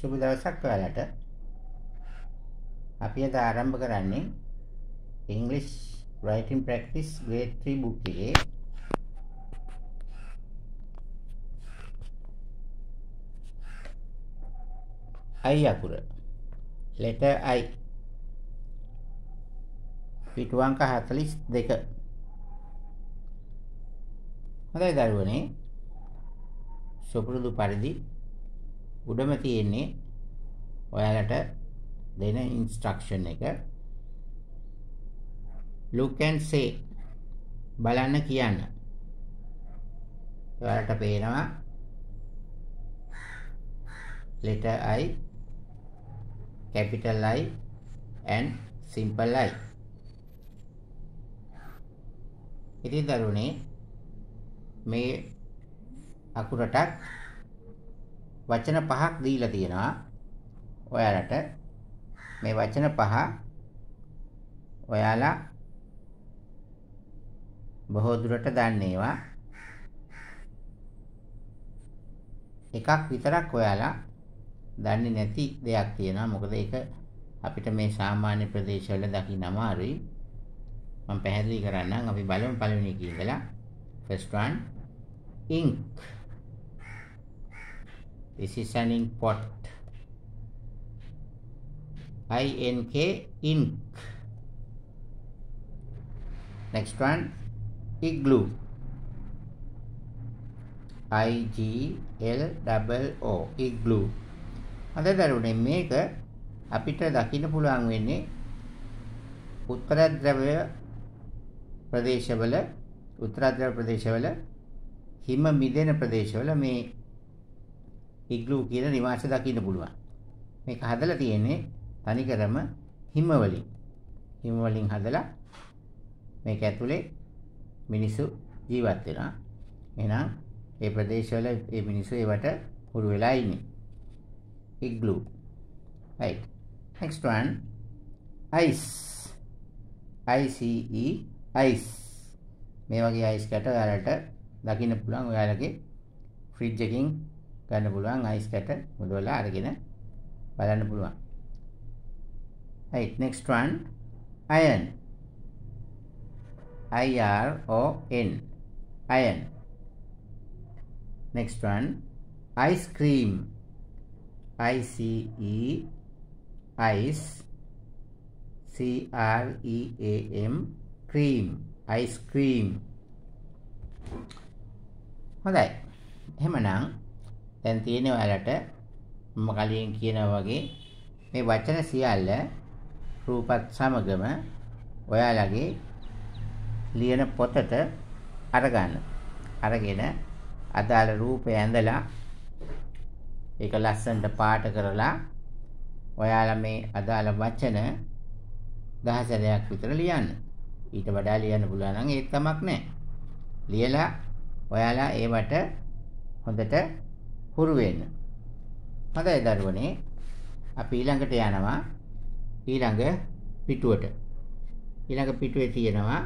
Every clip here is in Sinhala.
සුබ දවසක් ඔයාලට. අපි අද ආරම්භ කරන්නේ English Writing Practice Grade 3 book එකේ I අකුර letter I පිටු අංක 42 හොඳයි දරුවනේ සුපුරුදු පරිදි උඩම තියෙන්නේ ඔයාලට දෙන ඉන්ස්ට්‍රක්ෂන් එක look and say බලන්න කියන්න ඔයාලට පේනවා letter i capital i and simple i ඉතින් දරුණේ මේ අකුරටත් වචන පහක් දීලා තියෙනවා ඔයාලට මේ වචන පහ ඔයාලා බොහෝ දුරට දන්නේවා එකක් විතරක් ඔයාලා දන්නේ නැති දෙයක් තියෙනවා මොකද ඒක අපිට මේ සාමාන්‍ය ප්‍රදේශවල දකින්න අමාරුයි මම පැහැදිලි කරන්නම් අපි බලමු පළවෙනි එක ඉඳලා first one ink this is an ink pot i n k ink next one igloo i g l double o igloo අද දරුවනේ මේක අපිට දකින්න පුළුවන් වෙන්නේ උත්තර ද්‍රවය ප්‍රදේශවල උත්තර ද්‍රව ප්‍රදේශවල හිම මිදෙන ප්‍රදේශවල මේ ඉග්ලූ කියන නිවාස දකින්න පුළුවන්. මේක හදලා තියෙන්නේ තනිකරම හිම වලින්. හිම වලින් හදලා මේක ඇතුලේ මිනිස්සු ජීවත් වෙනවා. එහෙනම් ඒ ප්‍රදේශවල ඒ මිනිස්සු ඒවට හුරු වෙලා ඉන්නේ. ඉග්ලූ. right next one ice i c e ice මේ වගේ ice කට ඔයාලට දකින්න පුළුවන් ඔයාලගේ ෆ්‍රිජ් එකකින් ගන්න පුළුවන් අයිස් කැට මුදවලා අරගෙන බලන්න පුළුවන් right next one iron i r o n iron next one ice cream i c e ice c r e a m cream ice cream හොඳයි එහෙමනම් දැන් තියෙන ඔයාලට මම කලින් කියනා වගේ මේ වචන සියල්ල රූපත් සමගම ඔයාලගේ ලියන පොතට අරගන්න. අරගෙන අදාළ රූපය ඇඳලා ඒක ලස්සනට පාට කරලා ඔයාලා මේ අදාළ වචන දහසරයක් විතර ලියන්න. ඊට වඩා ලියන්න පුළුවන් නම් ඒත් කමක් නැහැ. ලියලා ඔයාලා ඒවට හොඳට හුරු වෙන්න. හොඳයි දරුවනේ. අපි ඊළඟට යනවා ඊළඟ පිටුවට. ඊළඟ පිටුවේ තියෙනවා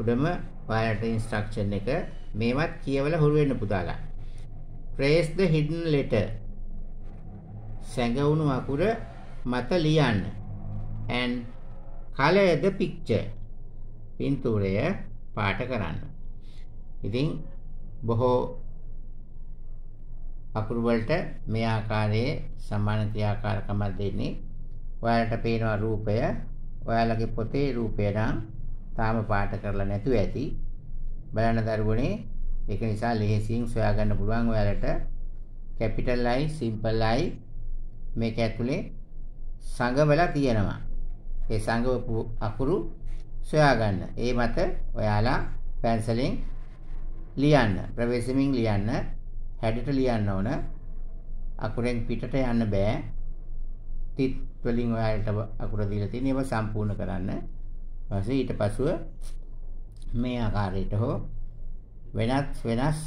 උඩම ඔයාලට ඉන්ස්ට්‍රක්ෂන් එක මේවත් කියවලා හුරු වෙන්න පුතාලා. Trace the hidden letter. සැඟවුණු අකුර මත ලියන්න. and color the picture. පින්තූරය පාට කරන්න. ඉතින් බොහෝ අකුරු වලට මේ ආකාරයේ සමාන ක්‍රියාකාරකමක් දෙන්නේ. ඔයාලට පේනවා රූපය. ඔයාලගේ පොතේ රූපය නම් තාම පාට කරලා නැතුව ඇති. බලන්න දරුවනේ ඒක නිසා ලෙහෙසියෙන් සොයාගන්න පුළුවන් ඔයාලට capital I simple I මේක ඇතුලේ සංගමලා තියෙනවා. ඒ සංගවපු අකුරු සොයාගන්න. ඒ මත ඔයාලා පැන්සලෙන් ලියන්න, ප්‍රවේශමින් ලියන්න. හැඩට ලියන්න ඕන. අකුරෙන් පිටට යන්න බෑ. තිත් වලින් ඔයාලට අකුර දීලා තියෙන ඒවා සම්පූර්ණ කරන්න. ඊපස්සේ ඊට පසුව මේ ආකාරයට හෝ වෙනත් වෙනස්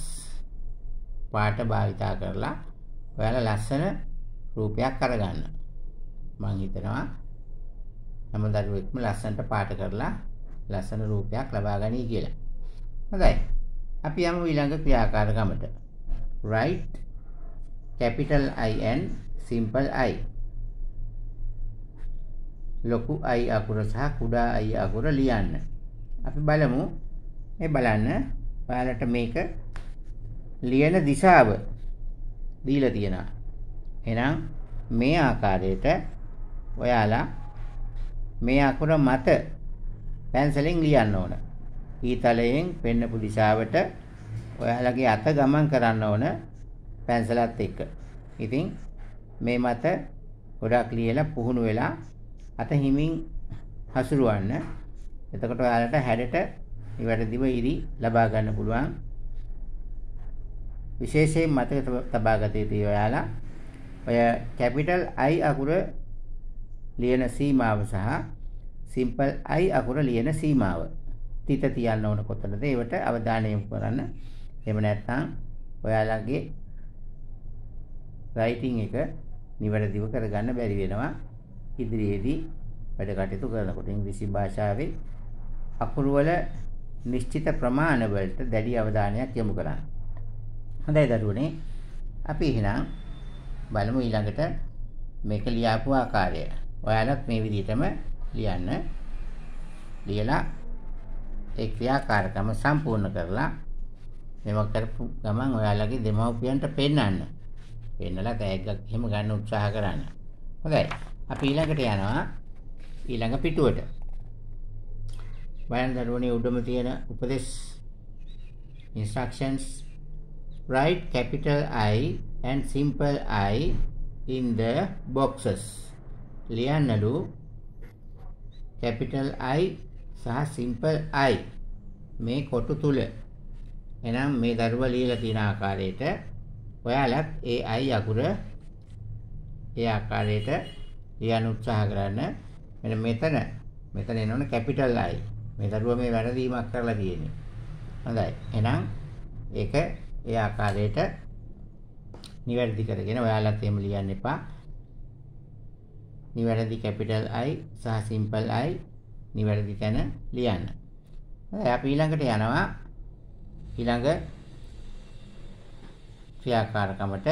පාට භාවිතා කරලා ඔයාලා ලස්සන රූපයක් අරගන්න. මම හිතනවා හැම දරුවෙක්ම ලස්සනට පාට කරලා ලස්සන රූපයක් ලබා ගනී කියලා. හොඳයි. අපි යමු ඊළඟ ක්‍රියාකාරකමට. write capital I and simple I ලොකු I අකුර සහ කුඩා I අකුර ලියන්න අපි බලමු මේ බලන්න ඔයාලට මේක ලියන දිශාව දීලා තියෙනවා එහෙනම් මේ ආකාරයට ඔයාලා මේ අකුර මත පැන්සලෙන් ලියන්න ඕන ඊතලයෙන් පෙන්නපු දිශාවට ඔයාලගේ අත ගමන් කරන්න ඕන පැන්සලත් එක්ක. ඉතින් මේ මත ගොඩක් ලියලා පුහුණු වෙලා අත හිමින් හසුරුවන්න. එතකොට ඔයාලට හැඩට ඉවැරදිව ඉරි ලබා ගන්න පුළුවන්. විශේෂයෙන් මතක තබා ගත යුතුයි ඔයාලා ඔය කැපිටල් I අකුර ලියන සීමාව සහ සිම්පල් I අකුර ලියන සීමාව තිත තියන්න ඕන කොතනද ඒවට අවධානය යොමු කරන්න එහෙම නැත්නම් ඔයාලගේ රයිටින් එක නිවැරදිව කරගන්න බැරි වෙනවා ඉදිරියේදී වැඩ කටයුතු කරනකොට ඉංග්‍රීසි භාෂාවේ අකුරු වල නිශ්චිත ප්‍රමාණ වලට දැඩි අවධානයක් යොමු කරන්න. හොඳයි දරුවනේ. අපි එහෙනම් බලමු ඊළඟට මේක ලියාපු ආකාරය. ඔයාලත් මේ විදිහටම ලියන්න. ලියලා ඒ ක්‍රියාකාරකම සම්පූර්ණ කරලා මේවා කරපු ගමන් ඔයාලගේ දෙමව්පියන්ට පෙන්වන්න. පෙන්නලා තෑග්ගක් එහෙම ගන්න උත්සාහ කරන්න. හොඳයි. අපි ඊළඟට යනවා ඊළඟ පිටුවට. බලන්න දරුවනේ උඩම තියෙන උපදේශ instructions write capital I and simple I in the boxes. ලියන්නලු capital I සහ simple I මේ කොටු තුල එහෙනම් මේ දරුවා ලියලා තියෙන ආකාරයට ඔයාලත් ඒ අයි අකුර ඒ ආකාරයට ලියන්න උත්සාහ කරන්න. මෙන්න මෙතන මෙතන එනවනේ කැපිටල් I. මේ දරුවා මේ වැරදීමක් කරලා තියෙන්නේ. හොඳයි. එහෙනම් ඒක ඒ ආකාරයට නිවැරදි කරගෙන ඔයාලත් එහෙම ලියන්න එපා. නිවැරදි කැපිටල් I සහ සිම්පල් I නිවැරදි තැන ලියන්න. හරි අපි ඊළඟට යනවා ඊළඟ ක්‍රියාකාරකමට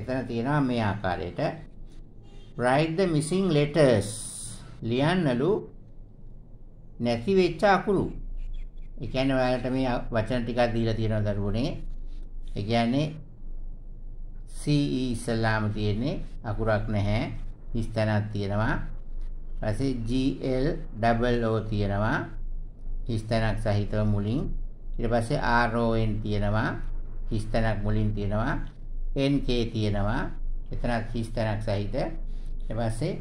එතන තියෙනවා මේ ආකාරයට write the missing letters ලියන්නලු නැති වෙච්ච අකුරු ඒ කියන්නේ ඔයාලට මේ වචන ටිකක් දීලා තියෙනවා දරුවනේ ඒ කියන්නේ C E ඉස්සලාම තියෙන්නේ අකුරක් නැහැ 20 තැනක් තියෙනවා ඊපස්සේ G L O O තියෙනවා 20 තැනක් සහිතව මුලින් ඊට පස්සේ RON තියෙනවා 30 තැනක් මුලින් තියෙනවා NK තියෙනවා එතනත් 30 තැනක් සහිත ඊට පස්සේ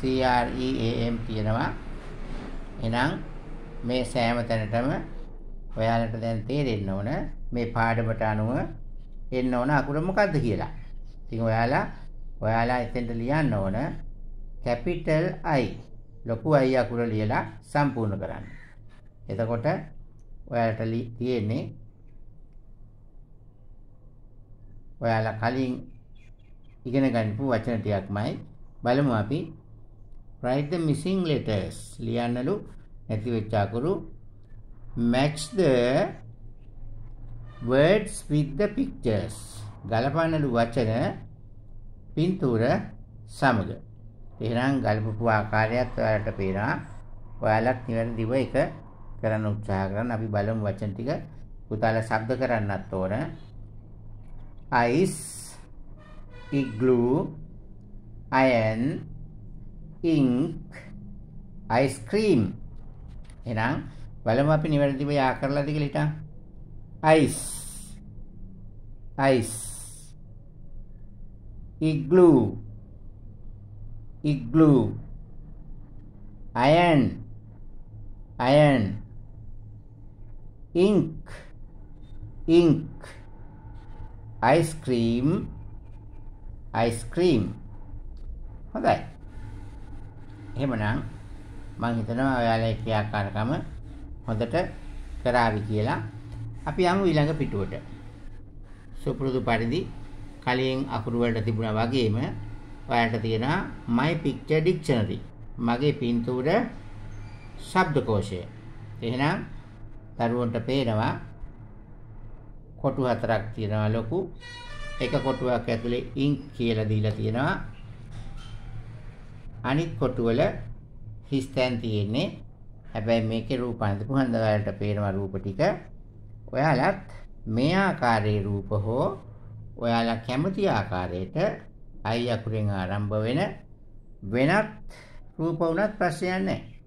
CE CREAM තියෙනවා එහෙනම් මේ සෑම තැනටම ඔයාලට දැන් තේරෙන්න ඕන මේ පාඩමට අනුව එන්න ඕන අකුර මොකද්ද කියලා. ඉතින් ඔයාලා ඔයාලා එතෙන්ට ලියන්න ඕන capital I ලොකු I අකුර ලියලා සම්පූර්ණ කරන්න. එතකොට ඔයාට තියෙන්නේ ඔයාලා කලින් ඉගෙන ගනිපු වචන ටිකක්මයි බලමු අපි write the missing letters ලියන්නලු නැති වෙච්ච අකුරු match the words with the pictures ගලපන්නලු වචන පින්තූර සමග එහෙනම් ගලපපු ආකාරයත් ඔයාලට පේනවා ඔයාලත් නිවැරදිව එක කරන්න උත්සාහ කරන්න අපි බලමු වචන ටික පුතාලා ශබ්ද කරන්නත් ඕන ice igloo iron ink ice cream එහෙනම් බලමු අපි නිවැරදිව යා කරලාද කියලා හිටන් ice ice igloo igloo iron iron ink ink ice cream ice cream හොඳයි එහෙමනම් මම හිතනවා ඔයාලා ක්‍රියාකාරකම හොඳට කරાવી කියලා අපි යමු ඊළඟ පිටුවට සුපුරුදු පරිදි කලින් අකුරු වලට තිබුණා වගේම ඔයාලට තියෙනවා my picture dictionary මගේ පින්තූර ශබ්දකෝෂය එහෙනම් දරුවන්ට පේනවා කොටු හතරක් තියෙනවා ලොකු එක කොටුවක් ඇතුලේ ඉන්ක් කියලා දීලා තියෙනවා අනිත් කොටුවල හිස්තැන් තියෙන්නේ හැබැයි මේකේ රූපාන්තපු හඳවලට පේනවා රූප ටික ඔයාලත් මේ ආකාරයේ රූප හෝ ඔයාලා කැමති ආකාරයට අයි අකුරෙන් ආරම්භ වෙන වෙනත් රූප වුණත් ප්‍රශ්නයක් නැහැ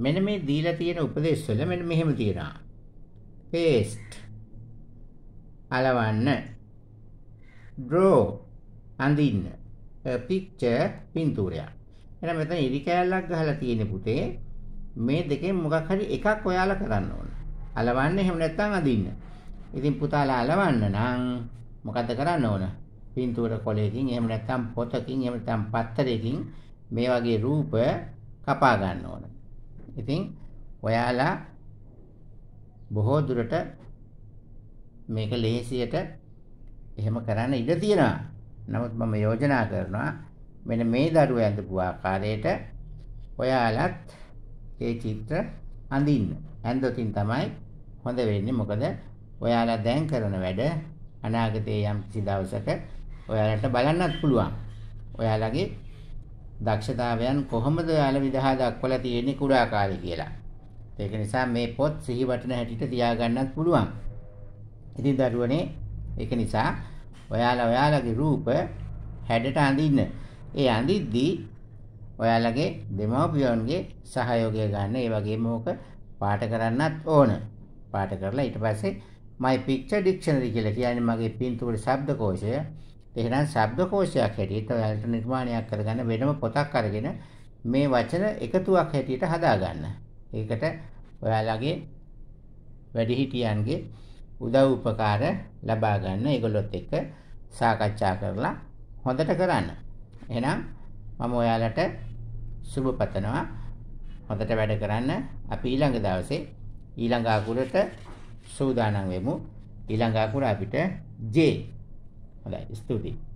මෙන්න මේ දීලා තියෙන උපදේශවල මෙන්න මෙහෙම තියෙනවා. paste අලවන්න draw අඳින්න a picture පින්තූරයක්. එහෙනම් මෙතන ඉරි කෑල්ලක් ගහලා තියෙන පුතේ මේ දෙකෙන් මොකක් හරි එකක් ඔයාලා කරන්න ඕන. අලවන්න එහෙම නැත්නම් අඳින්න. ඉතින් පුතාලා අලවන්න නම් මොකද කරන්න ඕන? පින්තූර කොලයකින් එහෙම නැත්නම් පොතකින් එහෙම නැත්නම් පත්තරයකින් මේ වගේ රූප කපා ගන්න ඕන. ඉතින් ඔයාලා බොහෝ දුරට මේක ලේසියට එහෙම කරන්න ඉඩ තියෙනවා. නමුත් මම යෝජනා කරනවා මෙන්න මේ දරුවා ඇඳපු ආකාරයට ඔයාලත් ඒ චිත්‍ර අඳින්න. ඇඳොතින් තමයි හොඳ වෙන්නේ. මොකද ඔයාලා දැන් කරන වැඩ අනාගතයේ යම් කිසි දවසක ඔයාලට බලන්නත් පුළුවන්. ඔයාලගේ දක්ෂතාවයන් කොහොමද අල විදහා දක්වලා තියෙන්නේ කුඩා කාලේ කියලා. ඒක නිසා මේ පොත් සිහි වටන හැටියට තියාගන්නත් පුළුවන්. ඉතින් දරුවනේ ඒක නිසා ඔයාලා ඔයාලගේ රූප හැඩට අඳින්න. ඒ අඳිද්දී ඔයාලගේ දෙමව්පියන්ගේ සහයෝගය ගන්න. ඒ වගේම ඕක පාට කරන්නත් ඕන. පාට කරලා ඊට පස්සේ my picture dictionary කියලා කියන්නේ මගේ පින්තූර ශබ්ද කෝෂය එහෙනම් ශබ්දකෝෂයක් හැටියට ඔයාලට නිර්මාණයක් කරගන්න වෙනම පොතක් අරගෙන මේ වචන එකතුවක් හැටියට හදාගන්න. ඒකට ඔයාලගේ වැඩිහිටියන්ගේ උදව් උපකාර ලබා ගන්න ඒගොල්ලොත් එක්ක සාකච්ඡා කරලා හොඳට කරන්න. එහෙනම් මම ඔයාලට සුබ පතනවා. හොඳට වැඩ කරන්න. අපි ඊළඟ දවසේ ඊළඟ අකුරට සූදානම් වෙමු. ඊළඟ අකුර අපිට J Right, it's too deep.